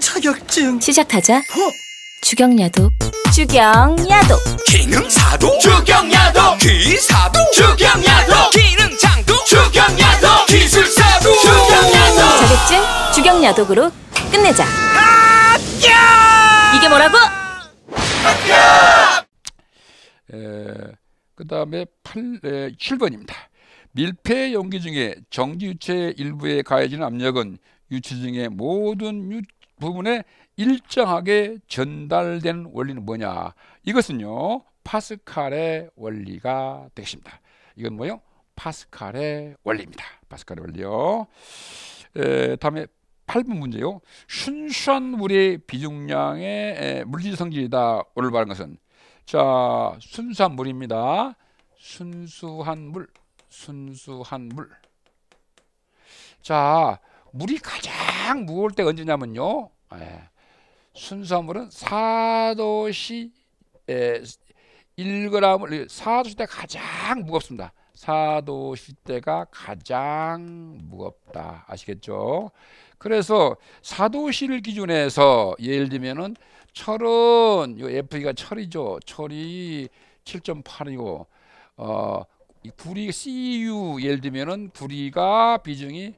자격증 시작하자 어? 주경야도 주경야도 기능사도 주경야도 기사도 주경야도 기능장도 주경야도 기술사도 주경야도 자격증 주경야독으로 끝내자 합 이게 뭐라고? 합 그다음에 7번입니다. 밀폐 용기 중에 정지 유체 일부에 가해지 압력은 유체 중의 모든 유, 부분에 일정하게 전달된 원리는 뭐냐? 이것은요. 파스칼의 원리가 되겠습니다. 이건 뭐요? 파스칼의 원리입니다. 파스칼의 원리요. 에, 다음에 8번 문제요. 순수한 물의 비중량의 에, 물질 성질이다. 오늘 말한 것은 자 순수한 물입니다. 순수한 물, 순수한 물. 자 물이 가장 무거울 때 언제냐면요. 예. 순수화물은 4도시 예, 1g을 4도시 때 가장 무겁습니다. 4도시 때가 가장 무겁다. 아시겠죠? 그래서 4도시를 기준해서 예를 들면은 철은 요 FE가 철이죠. 철이 7.8이고 어 구리 CU 예를 들면은 구리가 비중이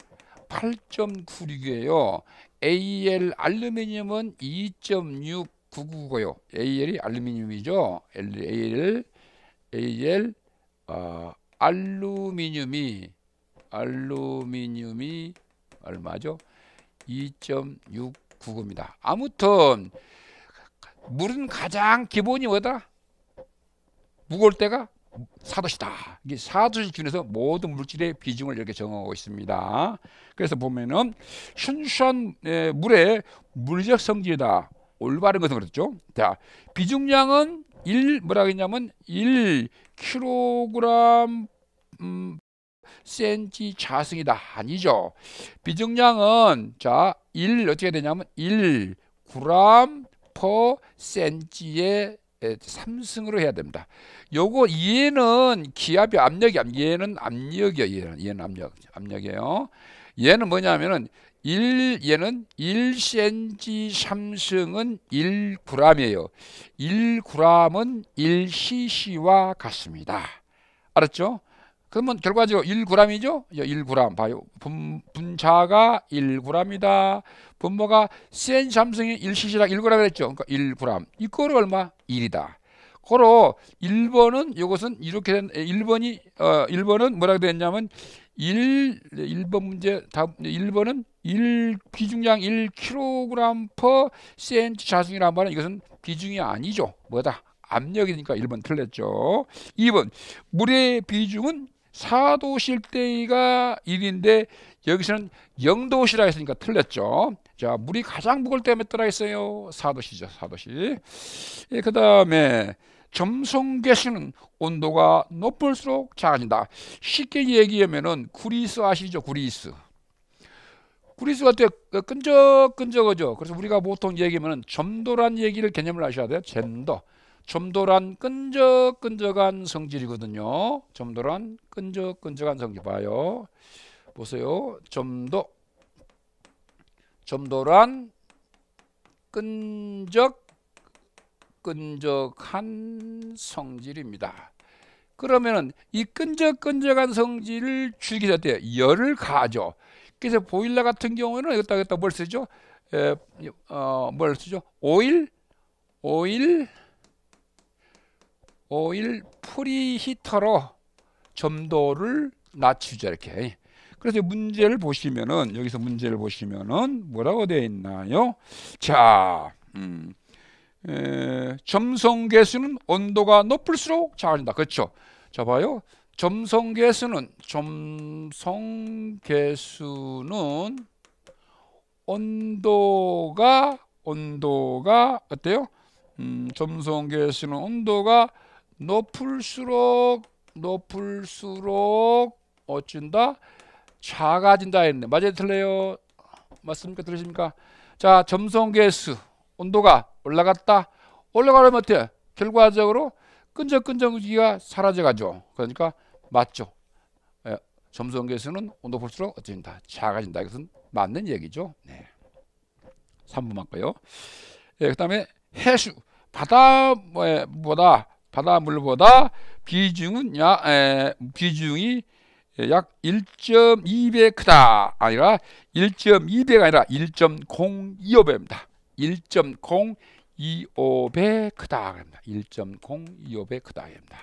8.96이에요. AL 알루미늄은 2.699고요. AL이 알루미늄이죠. AL AL 어, 알루미늄이 알루미늄이 얼마죠? 2.699입니다. 아무튼 물은 가장 기본이 뭐다? 무거울 때가 사도시다. 이게 사도시 기에서 모든 물질의 비중을 이렇게 정하고 있습니다. 그래서 보면은 순수한 물의 물적 성질이다. 올바른 것은 그렇죠. 자, 비중량은 1 뭐라 그랬냐면 1 킬로그램 음, 센치 자승이다 아니죠. 비중량은 자1 어떻게 되냐면 1 그램 퍼 센치의 3승으로 예, 해야 됩니다. 요거 얘는 기압이 압력이 얘는 압력이요. 얘는, 얘는 압력. 압력이에요. 얘는 뭐냐면은 1 얘는 1cm 삼승은 1g이에요. 1g은 1cc와 같습니다. 알았죠? 그러면 결과적으로 1g이죠? 1g 봐요. 분, 분자가 1g이다. 분모가 센 삼성이 1cc라 1g 그랬죠 그러니까 1g. 이거를 얼마? 1이다. 고로 1번은 이것은 이렇게 된 1번이 예, 어 1번은 뭐라고 되었냐면 1 1번 문제 다 1번은 1 비중량 1kg/cm 자승이란 말은 이것은 비중이 아니죠. 뭐다? 압력이니까 1번 틀렸죠. 2번 물의 비중은 사도실대가 1인데 여기서는 영도시라 했으니까 틀렸죠. 자, 물이 가장 무을울때몇 도라 있어요 사도시죠, 사도시. 예, 그 다음에 점성계수는 온도가 높을수록 작아진다. 쉽게 얘기하면은 구리스 아시죠? 구리스. 구리스 같은 그 끈적끈적하죠. 그래서 우리가 보통 얘기하면 은 점도란 얘기를 개념을 아셔야 돼요. 젠더. 좀도란 끈적끈적한 성질이거든요. 좀도란 끈적끈적한 성질 봐요. 보세요. 좀도좀도란 끈적끈적한 성질입니다. 그러면은 이 끈적끈적한 성질을 줄기자 때 열을 가죠. 그래서 보일러 같은 경우에는 이기다 여기다 뭘 쓰죠? 에, 어, 뭘 쓰죠? 오일, 오일 오일 프리히터로 점도를 낮추자 이렇게 그래서 문제를 보시면은 여기서 문제를 보시면은 뭐라고 되어 있나요? 자, 음, 에, 점성 개수는 온도가 높을수록 작아진다. 그렇죠? 자 봐요. 점성 개수는 점성 개수는 온도가 온도가 어때요? 음, 점성 개수는 온도가 높을수록 높을수록 어쩐다 작아진다 했네. 맞아요, 틀려요? 맞습니까? 들으십니까? 자, 점성 개수 온도가 올라갔다. 올라가려면 어때요? 결과적으로 끈적끈적기가 사라져가죠. 그러니까 맞죠. 예, 점성 개수는 온도 볼수록 어쩐다 작아진다. 이것은 맞는 얘기죠. 네. 3분 맞고요. 예, 그다음에 해수 바다보다 뭐, 예, 바닷물보다 비중은 야, 에, 비중이 약 1.2배 크다 아니라 1.2배가 아니라 1.025배입니다. 1.025배 크다 그니다 1.025배 크다 그니다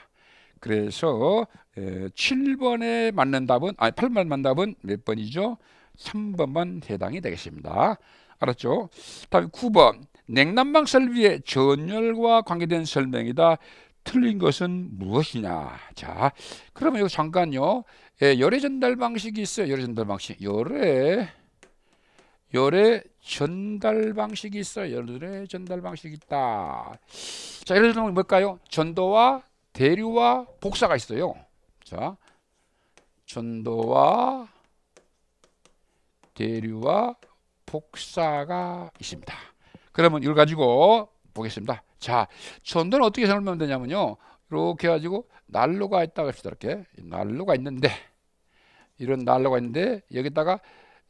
그래서 7번에 맞는 답은 아니 8번에 맞는 답은 몇 번이죠? 3번만 해당이 되겠습니다. 알았죠? 다음 9번 냉난방 설비의 전열과 관계된 설명이다. 틀린 것은 무엇이냐? 자, 그러면 여기 잠깐요. 예, 열의 전달 방식이 있어요. 열의 전달 방식. 열의 열의 전달 방식이 있어요. 열의 전달 방식이 있다. 자, 예를 들면 뭘까요? 전도와 대류와 복사가 있어요. 자, 전도와 대류와 복사가 있습니다. 그러면 이걸 가지고 보겠습니다. 자, 전도는 어떻게 설명 하면 되냐면요. 이렇게 해가지고 난로가 있다 고 합시다. 이렇게 난로가 있는데 이런 난로가 있는데 여기다가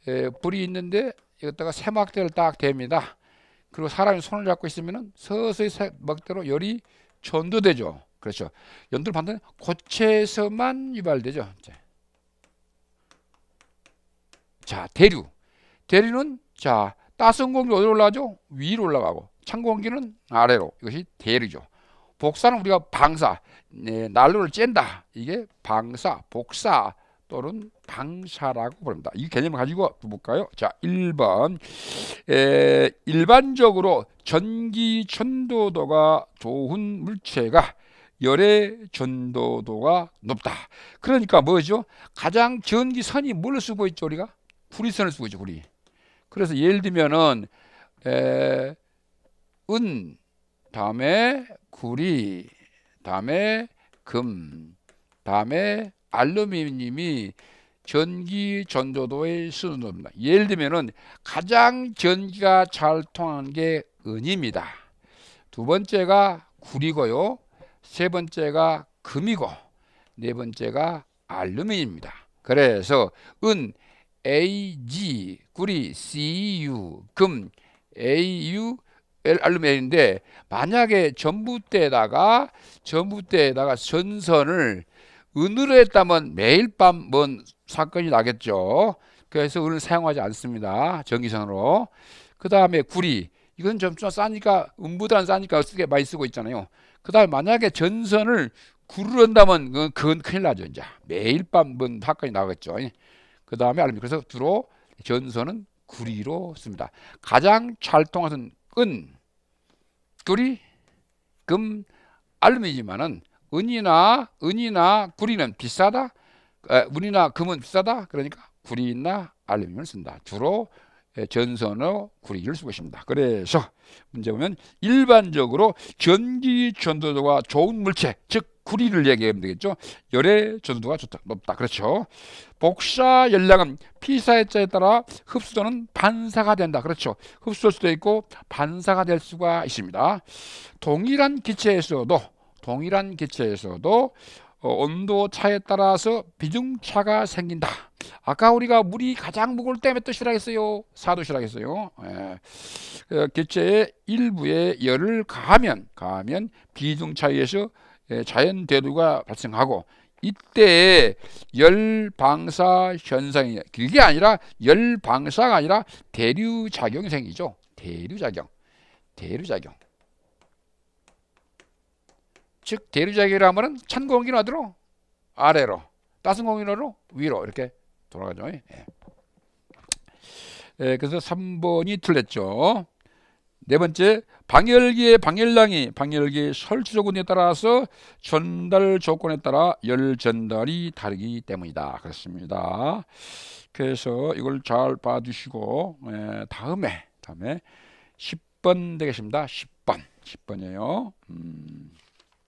에, 불이 있는데 여기다가 세막대를딱 댑니다. 그리고 사람이 손을 잡고 있으면 서서히 세막대로 열이 전도되죠. 그렇죠. 연두를 반대는 고체에서만 유발되죠. 자, 대류. 대류는 자, 따스운 공기 어디로 올라가죠? 위로 올라가고 창공기는 아래로 이것이 대리죠. 복사는 우리가 방사, 네, 난로를 쨘다. 이게 방사, 복사 또는 방사라고 부릅니다. 이 개념을 가지고 볼까요? 자, 1번. 에, 일반적으로 전기 전도도가 좋은 물체가 열의 전도도가 높다. 그러니까 뭐죠? 가장 전기선이 뭘 쓰고 있죠, 우리가? 구리선을 쓰고 있죠, 구리. 그래서 예를 들면은 에, 은 다음에 구리 다음에 금 다음에 알루미늄이 전기 전조도의순는입니다 예를 들면은 가장 전기가 잘 통하는 게 은입니다. 두 번째가 구리고요. 세 번째가 금이고 네 번째가 알루미늄입니다. 그래서 은 AG 구리 CU 금 AU 알루미늄인데 만약에 전부대에다가전부대에다가 전선을 은으로 했다면 매일 밤뭔 사건이 나겠죠. 그래서 은을 사용하지 않습니다. 전기선으로. 그 다음에 구리. 이건 점좀 싸니까 은보다 싸니까 쓰게 많이 쓰고 있잖아요. 그 다음에 만약에 전선을 구를 한다면 그건, 큰일 나죠. 이제 매일 밤뭔 사건이 나겠죠. 예. 그 다음에 알루미늄. 그래서 주로 전선은 구리로 씁니다. 가장 잘 통하는 끈. 구리 금 알루미지만은 은이나 은이나 구리는 비싸다. 은이나 금은 비싸다. 그러니까 구리나 알루미늄을 쓴다. 주로 전선으로 구리를 쓰고 있습니다. 그래서 문제 보면 일반적으로 전기 전도도가 좋은 물체 즉 구리를 얘기하면 되겠죠. 열의 전도가 좋다. 높다. 그렇죠. 복사 열량은 피사의 자에 따라 흡수도는 반사가 된다. 그렇죠. 흡수할 수도 있고 반사가 될 수가 있습니다. 동일한 기체에서도 동일한 기체에서도 어, 온도 차에 따라서 비중차가 생긴다. 아까 우리가 물이 가장 무거울 때 몇 도시라 했어요? 4도시라 했어요. 예. 그 기체의 일부에 열을 가하면, 가하면 비중차에 이서 예, 자연 대두가 발생하고 이때 열방사 현상이 길게 아니라 열방사가 아니라 대류작용이 생기죠. 대류작용. 대류작용. 즉 대류작용이라면 찬 공기는 어디로? 아래로. 따스 공기로 위로 이렇게 돌아가죠. 예. 예, 그래서 3번이 틀렸죠. 네 번째, 방열기의 방열량이 방열기의 설치 조건에 따라서 전달 조건에 따라 열 전달이 다르기 때문이다. 그렇습니다. 그래서 이걸 잘 봐주시고 에, 예, 다음에 다음에 10번 되겠습니다. 10번 10번이에요. 음.